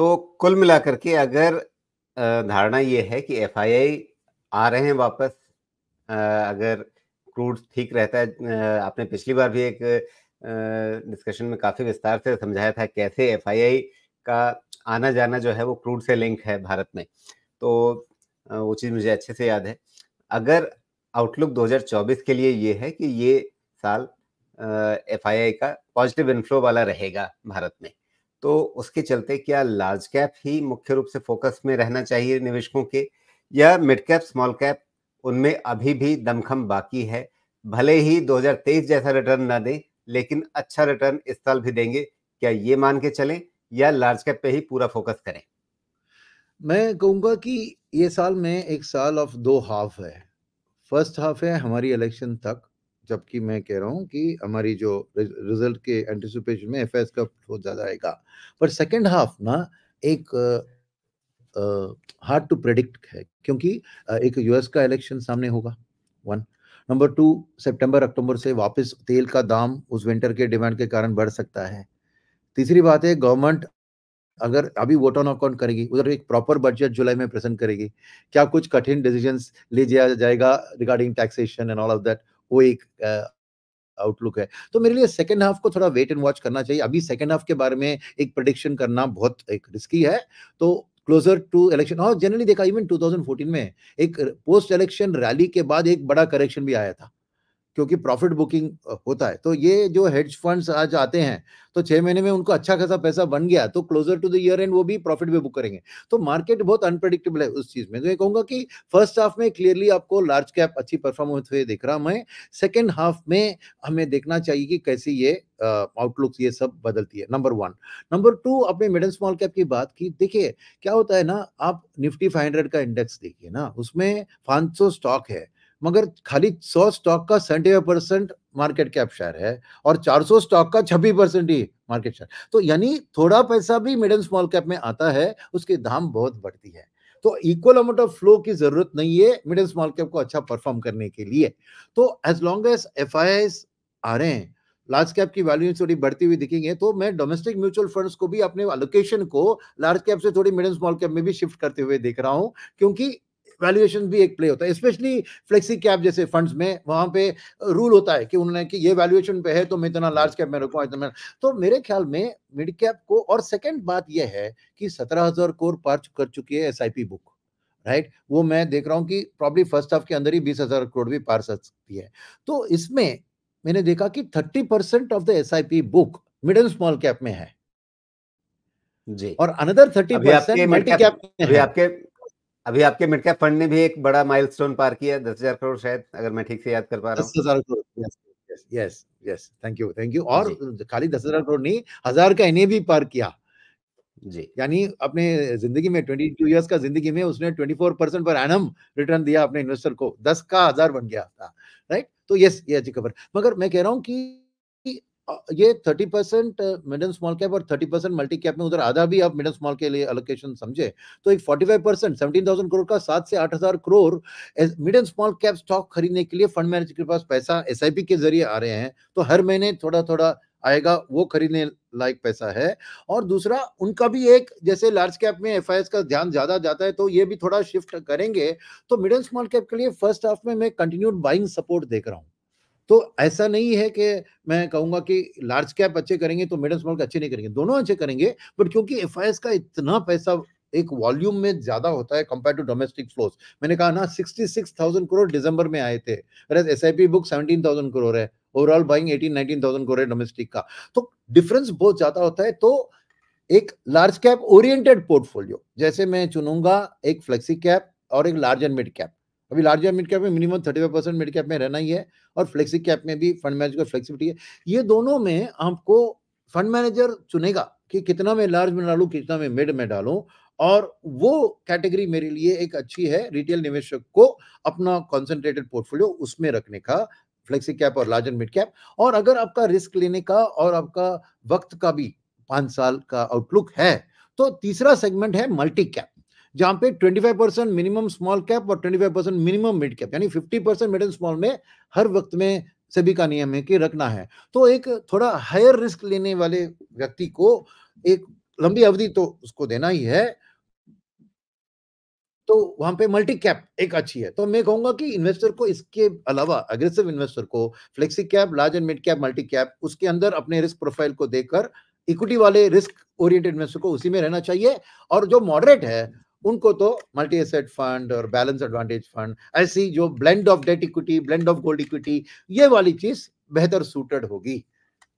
तो कुल मिलाकर के अगर धारणा ये है कि एफ आ रहे हैं वापस अगर क्रूड ठीक रहता है आपने पिछली बार भी एक डिस्कशन में काफ़ी विस्तार से समझाया था कैसे एफ का आना जाना जो है वो क्रूड से लिंक है भारत में तो वो चीज़ मुझे अच्छे से याद है अगर आउटलुक 2024 के लिए ये है कि ये साल एफ का पॉजिटिव इनफ्लो वाला रहेगा भारत में तो उसके चलते क्या लार्ज कैप ही मुख्य रूप से फोकस में रहना चाहिए निवेशकों के या मिड कैप स्मॉल कैप उनमें अभी भी दमखम बाकी है भले ही 2023 जैसा रिटर्न ना दें लेकिन अच्छा रिटर्न इस साल भी देंगे क्या ये मान के चलें या लार्ज कैप पे ही पूरा फोकस करें मैं कहूंगा कि ये साल में एक साल ऑफ दो हाफ है फर्स्ट हाफ है हमारी इलेक्शन तक जबकि मैं कह रहा हूँ कि हमारी जो रिजल्ट के एंटिसिपेशन में एफ का बहुत ज़्यादा आएगा पर सेकेंड हाफ ना एक हार्ड टू प्रेडिक्ट है क्योंकि uh, एक यूएस का इलेक्शन सामने होगा वन नंबर टू सितंबर अक्टूबर से वापस तेल का दाम उस विंटर के डिमांड के कारण बढ़ सकता है तीसरी बात है गवर्नमेंट अगर अभी वोट ऑन अकाउंट करेगी उधर एक प्रॉपर बजट जुलाई में प्रेजेंट करेगी क्या कुछ कठिन डिसीजन ले लिया जाएगा regarding taxation and all of that वो एक आउटलुक है तो मेरे लिए सेकेंड हाफ को थोड़ा वेट एंड वॉच करना चाहिए अभी सेकेंड हाफ के बारे में एक प्रडिक्शन करना बहुत एक रिस्की है तो क्लोजर टू इलेक्शन और जनरली देखा इवन 2014 में एक पोस्ट इलेक्शन रैली के बाद एक बड़ा करेक्शन भी आया था क्योंकि प्रॉफिट बुकिंग होता है तो ये जो हेज फंड्स आज आते हैं तो छह महीने में उनको अच्छा खासा पैसा बन गया तो closer to the year end वो भी प्रॉफिट में बुक करेंगे तो मार्केट बहुत अनप्रडिक्टेबल है उस चीज में तो मैं कहूंगा कि फर्स्ट हाफ में क्लियरली आपको लार्ज कैप अच्छी परफॉर्मेंस हुए देख रहा मैं सेकेंड हाफ में हमें देखना चाहिए कि कैसे ये आउटलुक ये सब बदलती है नंबर वन नंबर टू आपने मिड एंड स्मॉल कैप की बात की देखिए क्या होता है ना आप निफ्टी फाइव का इंडेक्स देखिए ना उसमें 500 स्टॉक है मगर खाली 100 स्टॉक का seventy percent market cap share है और 400 स्टॉक का छब्बीस परसेंट ही मार्केट शेयर तो यानी थोड़ा पैसा भी मिडिल स्मॉल कैप में आता है उसके दाम बहुत बढ़ती है तो इक्वल अमाउंट ऑफ फ्लो की जरूरत नहीं है मिडिल स्मॉल कैप को अच्छा परफॉर्म करने के लिए तो एज लॉन्ग एज एफ आ रहे हैं लार्ज कैप की वैल्यू थोड़ी बढ़ती हुई दिखेंगे तो मैं डोमेस्टिक म्यूचुअल फंड्स को भी अपने एलोकेशन को लार्ज कैप से थोड़ी मिडिल स्मॉल कैप में भी शिफ्ट करते हुए देख रहा हूँ क्योंकि वैल्यूएशन भी एक प्ले होता है स्पेशली फ्लेक्सी कैप जैसे फंड्स में वहां पे रूल होता है कि उन्होंने कि ये वैल्यूएशन पे है तो मैं इतना लार्ज कैप में रखूँ इतना तो मेरे ख्याल में मिड कैप को और सेकेंड बात यह है कि सत्रह हजार कोर पार कर चुकी है एस बुक राइट right? वो मैं देख रहा हूँ कि प्रॉब्ली फर्स्ट हाफ के अंदर ही बीस हजार करोड़ भी पार सकती है तो इसमें मैंने देखा कि thirty percent of the S I P book mid and small cap में है जी और another thirty percent multi cap में है। आपके अभी आपके मिड कैप फंड ने भी एक बड़ा माइलस्टोन पार किया दस हजार करोड़ शायद अगर मैं ठीक से याद कर पा रहा हूँ हजार yes yes thank you thank you और खाली दस हजार करोड़ नहीं हजार का इन्हें भी पार किया जी यानी अपने जिंदगी में टू ईयर्स का जिंदगी में उसने twenty four percent per annum return दिया अपने इन्वेस्टर को दस का हजार बन गया था राइट तो यस ये अच्छी खबर मगर मैं कह रहा हूँ कि ये thirty percent middle small cap और थर्टी परसेंट मल्टी कैप में उधर आधा भी आप मिडल स्मॉल के लिए अलोकेशन समझे तो एक forty five percent seventeen thousand crore का सात से आठ हजार crore middle small cap stock खरीदने के लिए फंड मैनेजर के पास पैसा एस के जरिए आ रहे हैं तो हर महीने थोड़ा थोड़ा आएगा वो खरीदने लायक पैसा है और दूसरा उनका भी एक जैसे लार्ज कैप में एफ का ध्यान ज्यादा जाता है तो ये भी थोड़ा शिफ्ट करेंगे तो मिड स्मॉल कैप के लिए फर्स्ट हाफ में मैं कंटिन्यूड बाइंग सपोर्ट देख रहा हूँ तो ऐसा नहीं है कि मैं कहूंगा कि लार्ज कैप अच्छे करेंगे तो मिडल स्मॉल अच्छे नहीं करेंगे दोनों अच्छे करेंगे बट क्योंकि एफ का इतना पैसा एक वॉल्यूम में ज्यादा होता है कंपेयर टू डोमेस्टिक फ्लोस मैंने कहा ना 66,000 करोड़ दिसंबर में आए थे S I P book 17,000 crore है ओवरऑल बाइंग 18 19,000 करोड़ है डोमेस्टिक का तो डिफरेंस बहुत ज्यादा होता है तो एक लार्ज कैप ओरिएंटेड पोर्टफोलियो जैसे मैं चुनूंगा एक फ्लेक्सी कैप और एक लार्ज एंड मिड कैप अभी लार्ज मिड कैप में minimum thirty five percent mid cap में रहना ही है और फ्लेक्सी कैप में भी फंड मैनेजर फ्लेक्सिबिलिटी है ये दोनों में आपको फंड मैनेजर चुनेगा कि कितना मैं लार्ज में डालू कितना मैं मिड में डालूं और वो कैटेगरी मेरे लिए एक अच्छी है रिटेल निवेशक को अपना कॉन्सेंट्रेटेड पोर्टफोलियो उसमें रखने का फ्लेक्सी कैप और लार्ज एंड मिड कैप और अगर आपका रिस्क लेने का और आपका वक्त का भी पांच साल का आउटलुक है तो तीसरा सेगमेंट है मल्टी कैप जहां पे 25 परसेंट मिनिमम स्मॉल कैप और 25 परसेंट मिनिमम मिड कैप यानी 50 परसेंट मिड एंड स्मॉल में हर वक्त में सभी का नियम है कि रखना है तो एक थोड़ा हायर रिस्क लेने वाले व्यक्ति को एक लंबी अवधि तो उसको देना ही है तो वहां पे मल्टी कैप एक अच्छी है तो मैं कहूंगा कि इन्वेस्टर को इसके अलावा अग्रेसिव इन्वेस्टर को flexi cap large and mid cap multi cap उसके अंदर अपने रिस्क प्रोफाइल को देखकर इक्विटी वाले रिस्क ओरिएंटेड इन्वेस्टर को उसी में रहना चाहिए और जो मॉडरेट है उनको तो मल्टी एसेट फंड और बैलेंस एडवांटेज फंड ऐसी जो blend of debt equity blend of gold equity ये वाली चीज बेहतर सूटेड होगी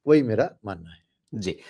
वही मेरा मानना है जी